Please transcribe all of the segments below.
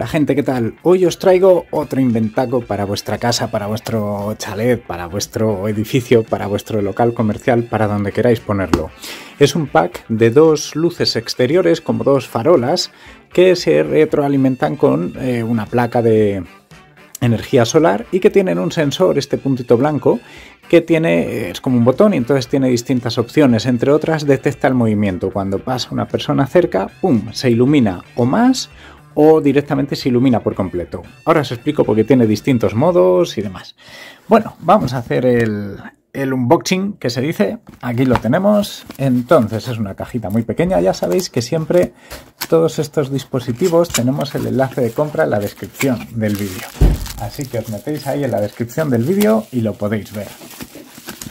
Hola gente, ¿qué tal? Hoy os traigo otro inventaco para vuestra casa, para vuestro chalet, para vuestro edificio, para vuestro local comercial, para donde queráis ponerlo. Es un pack de dos luces exteriores, como dos farolas, que se retroalimentan con eh, una placa de energía solar y que tienen un sensor, este puntito blanco, que tiene, eh, es como un botón y entonces tiene distintas opciones, entre otras detecta el movimiento, cuando pasa una persona cerca, ¡pum!, se ilumina o más o directamente se ilumina por completo. Ahora os explico por qué tiene distintos modos y demás. Bueno, vamos a hacer el, unboxing que se dice. Aquí lo tenemos. Entonces es una cajita muy pequeña. Ya sabéis que siempre todos estos dispositivos tenemos el enlace de compra en la descripción del vídeo. Así que os metéis ahí en la descripción del vídeo y lo podéis ver.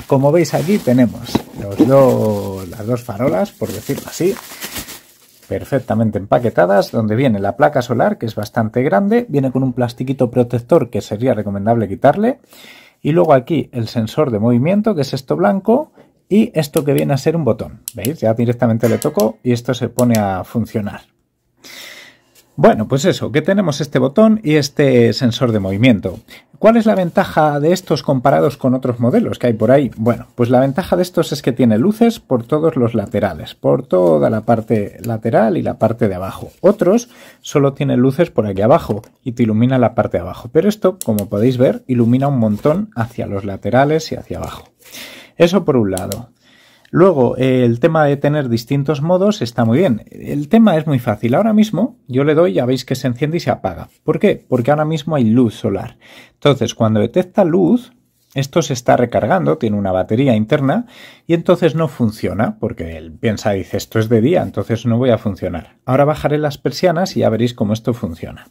Como veis aquí tenemos las dos farolas, por decirlo así perfectamente empaquetadas, donde viene la placa solar, que es bastante grande, viene con un plastiquito protector que sería recomendable quitarle, y luego aquí el sensor de movimiento, que es esto blanco, y esto que viene a ser un botón. ¿Veis? Ya directamente le toco y esto se pone a funcionar. Bueno, pues eso, que tenemos este botón y este sensor de movimiento. ¿Cuál es la ventaja de estos comparados con otros modelos que hay por ahí? Bueno, pues la ventaja de estos es que tiene luces por todos los laterales, por toda la parte lateral y la parte de abajo. Otros solo tienen luces por aquí abajo y te ilumina la parte de abajo. Pero esto, como podéis ver, ilumina un montón hacia los laterales y hacia abajo. Eso por un lado. Luego, eh, el tema de tener distintos modos está muy bien. El tema es muy fácil. Ahora mismo yo le doy, ya veis que se enciende y se apaga. ¿Por qué? Porque ahora mismo hay luz solar. Entonces, cuando detecta luz, esto se está recargando, tiene una batería interna y entonces no funciona porque él piensa, dice, esto es de día, entonces no voy a funcionar. Ahora bajaré las persianas y ya veréis cómo esto funciona.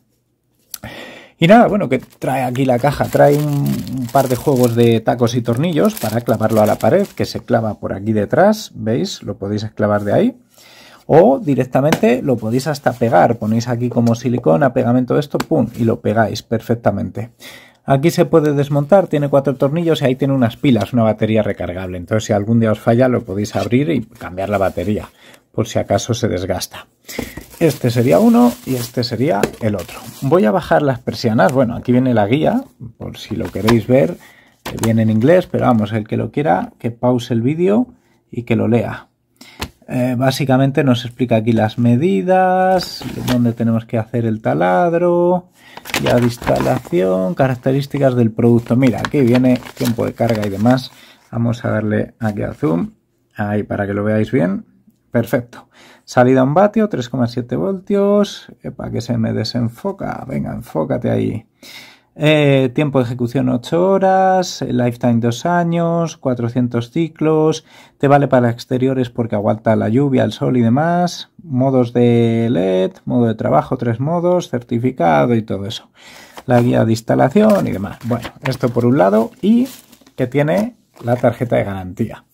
Y nada, bueno, que trae aquí la caja, trae un, par de juegos de tacos y tornillos para clavarlo a la pared, que se clava por aquí detrás, ¿veis? Lo podéis clavar de ahí. O directamente lo podéis hasta pegar, ponéis aquí como silicona, pegamento de esto, ¡pum! Y lo pegáis perfectamente. Aquí se puede desmontar, tiene cuatro tornillos y ahí tiene unas pilas, una batería recargable. Entonces si algún día os falla lo podéis abrir y cambiar la batería por si acaso se desgasta. Este sería uno y este sería el otro. Voy a bajar las persianas. Bueno, aquí viene la guía, por si lo queréis ver. Eh, viene en inglés, pero vamos, el que lo quiera, que pause el vídeo y que lo lea. Eh, básicamente nos explica aquí las medidas, dónde tenemos que hacer el taladro, ya de instalación, características del producto. Mira, aquí viene tiempo de carga y demás. Vamos a darle aquí al zoom, ahí para que lo veáis bien. Perfecto. Salida a un vatio, 3,7 voltios. Para que se me desenfoca. Venga, enfócate ahí. Eh, tiempo de ejecución 8 horas, lifetime 2 años, 400 ciclos, te vale para exteriores porque aguanta la lluvia, el sol y demás, modos de LED, modo de trabajo, tres modos, certificado y todo eso, la guía de instalación y demás. Bueno, esto por un lado y que tiene la tarjeta de garantía.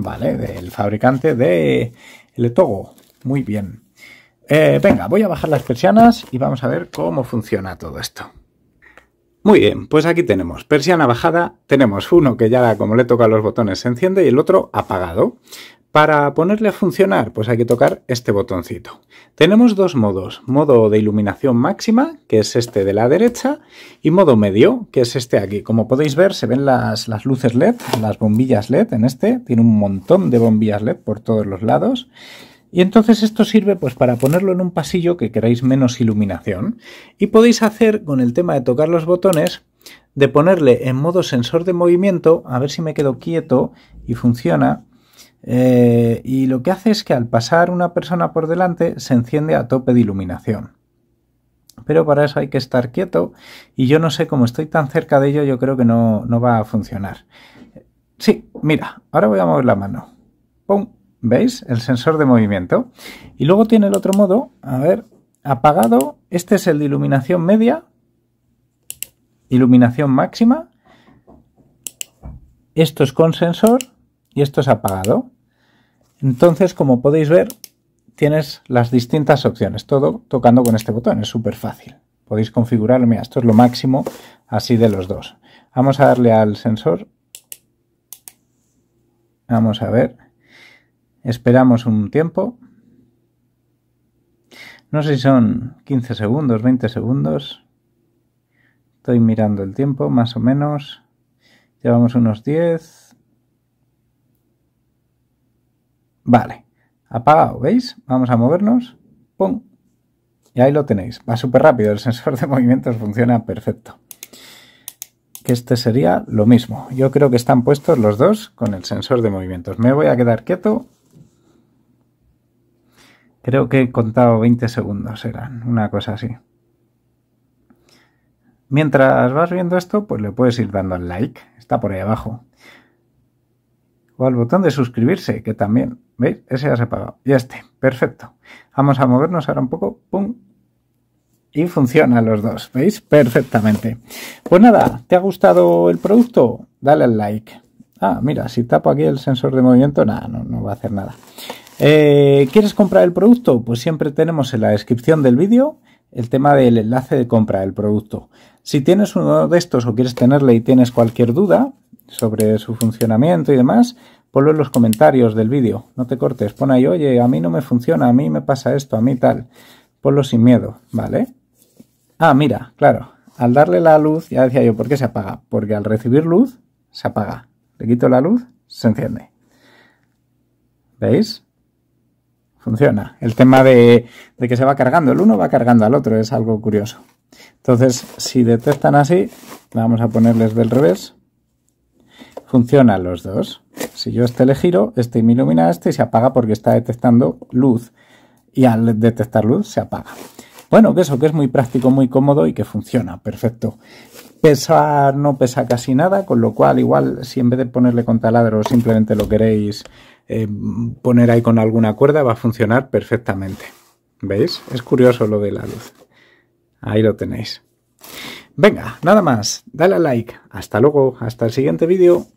Vale, del fabricante de el Togo. Muy bien. Eh, venga, voy a bajar las persianas y vamos a ver cómo funciona todo esto. Muy bien, pues aquí tenemos persiana bajada, tenemos uno que ya como le toca los botones se enciende y el otro apagado. Para ponerle a funcionar, pues hay que tocar este botoncito. Tenemos dos modos, modo de iluminación máxima, que es este de la derecha, y modo medio, que es este aquí. Como podéis ver, se ven las, luces LED, las bombillas LED en este, tiene un montón de bombillas LED por todos los lados. Y entonces esto sirve pues para ponerlo en un pasillo que queráis menos iluminación. Y podéis hacer con el tema de tocar los botones, de ponerle en modo sensor de movimiento, a ver si me quedo quieto y funciona. Eh, y lo que hace es que al pasar una persona por delante se enciende a tope de iluminación. Pero para eso hay que estar quieto y yo no sé cómo estoy tan cerca de ello, yo creo que no, no va a funcionar. Sí, mira, ahora voy a mover la mano. ¡Pum! ¿Veis? El sensor de movimiento. Y luego tiene el otro modo, a ver, apagado. Este es el de iluminación media, iluminación máxima. Esto es con sensor y esto es apagado. Entonces, como podéis ver, tienes las distintas opciones, todo tocando con este botón, es súper fácil. Podéis configurar, mira, esto es lo máximo así de los dos. Vamos a darle al sensor. Vamos a ver. Esperamos un tiempo. No sé si son 15 segundos, 20 segundos. Estoy mirando el tiempo, más o menos. Llevamos unos 10, Vale, apagado, ¿veis? Vamos a movernos, ¡pum! Y ahí lo tenéis, va súper rápido, el sensor de movimientos funciona perfecto. Que este sería lo mismo, yo creo que están puestos los dos con el sensor de movimientos. Me voy a quedar quieto. Creo que he contado 20 segundos, eran una cosa así. Mientras vas viendo esto, pues le puedes ir dando al like, está por ahí abajo o al botón de suscribirse, que también, ¿veis? Ese ya se ha apagado. Ya este, perfecto. Vamos a movernos ahora un poco, ¡pum! Y funcionan los dos, ¿veis? Perfectamente. Pues nada, ¿te ha gustado el producto? Dale al like. Ah, mira, si tapo aquí el sensor de movimiento, nada, no, va a hacer nada. Eh, ¿Quieres comprar el producto? Pues siempre tenemos en la descripción del vídeo el tema del enlace de compra del producto. Si tienes uno de estos o quieres tenerle y tienes cualquier duda, sobre su funcionamiento y demás, ponlo en los comentarios del vídeo. No te cortes, pon ahí, oye, a mí no me funciona, a mí me pasa esto, a mí tal. Ponlo sin miedo, ¿vale? Ah, mira, claro, al darle la luz, ya decía yo, ¿por qué se apaga? Porque al recibir luz, se apaga. Le quito la luz, se enciende. ¿Veis? Funciona. El tema de, de que se va cargando, el uno va cargando al otro, es algo curioso. Entonces, si detectan así, vamos a ponerles del revés funcionan los dos. Si yo este le giro, este me ilumina este y se apaga porque está detectando luz. Y al detectar luz se apaga. Bueno, que eso, que es muy práctico, muy cómodo y que funciona, perfecto. Pesa, no pesa casi nada, con lo cual igual si en vez de ponerle con taladro simplemente lo queréis eh, poner ahí con alguna cuerda va a funcionar perfectamente. ¿Veis? Es curioso lo de la luz. Ahí lo tenéis. Venga, nada más. Dale a like. Hasta luego. Hasta el siguiente vídeo.